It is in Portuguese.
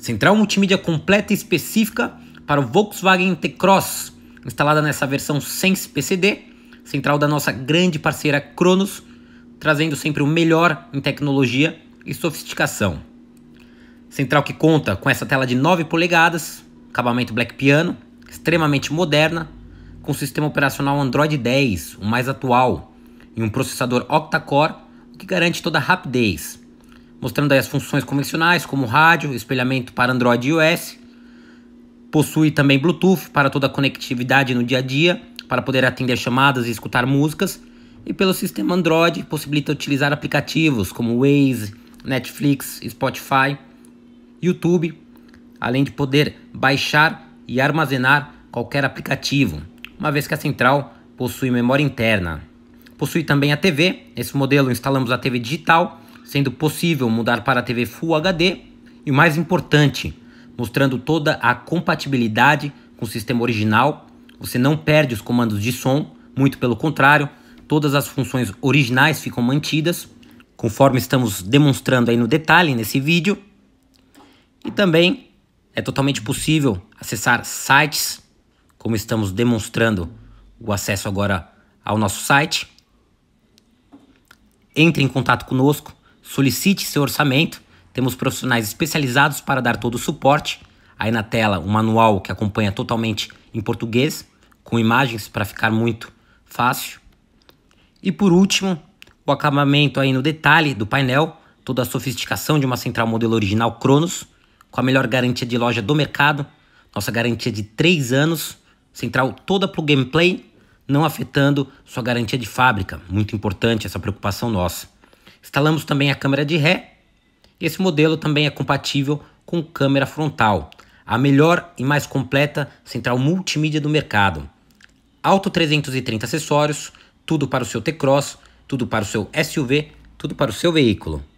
Central é multimídia completa e específica para o Volkswagen T-Cross, instalada nessa versão sem PCD, central da nossa grande parceira Cronos, trazendo sempre o melhor em tecnologia e sofisticação. Central que conta com essa tela de 9 polegadas, acabamento black piano, extremamente moderna, com sistema operacional Android 10, o mais atual, e um processador octa-core, o que garante toda a rapidez mostrando as funções convencionais, como rádio, espelhamento para Android e iOS. Possui também Bluetooth para toda a conectividade no dia a dia, para poder atender chamadas e escutar músicas. E pelo sistema Android, possibilita utilizar aplicativos como Waze, Netflix, Spotify, YouTube, além de poder baixar e armazenar qualquer aplicativo, uma vez que a central possui memória interna. Possui também a TV, nesse modelo instalamos a TV digital sendo possível mudar para a TV Full HD e, o mais importante, mostrando toda a compatibilidade com o sistema original. Você não perde os comandos de som, muito pelo contrário, todas as funções originais ficam mantidas, conforme estamos demonstrando aí no detalhe nesse vídeo. E também é totalmente possível acessar sites, como estamos demonstrando o acesso agora ao nosso site. Entre em contato conosco, solicite seu orçamento. Temos profissionais especializados para dar todo o suporte. Aí na tela, um manual que acompanha totalmente em português, com imagens para ficar muito fácil. E por último, o acabamento aí no detalhe do painel, toda a sofisticação de uma central modelo original Cronos, com a melhor garantia de loja do mercado, nossa garantia de 3 anos, central toda para o gameplay, não afetando sua garantia de fábrica. Muito importante essa preocupação nossa. Instalamos também a câmera de ré. Esse modelo também é compatível com câmera frontal, a melhor e mais completa central multimídia do mercado. Auto 330 acessórios, tudo para o seu T-Cross, tudo para o seu SUV, tudo para o seu veículo.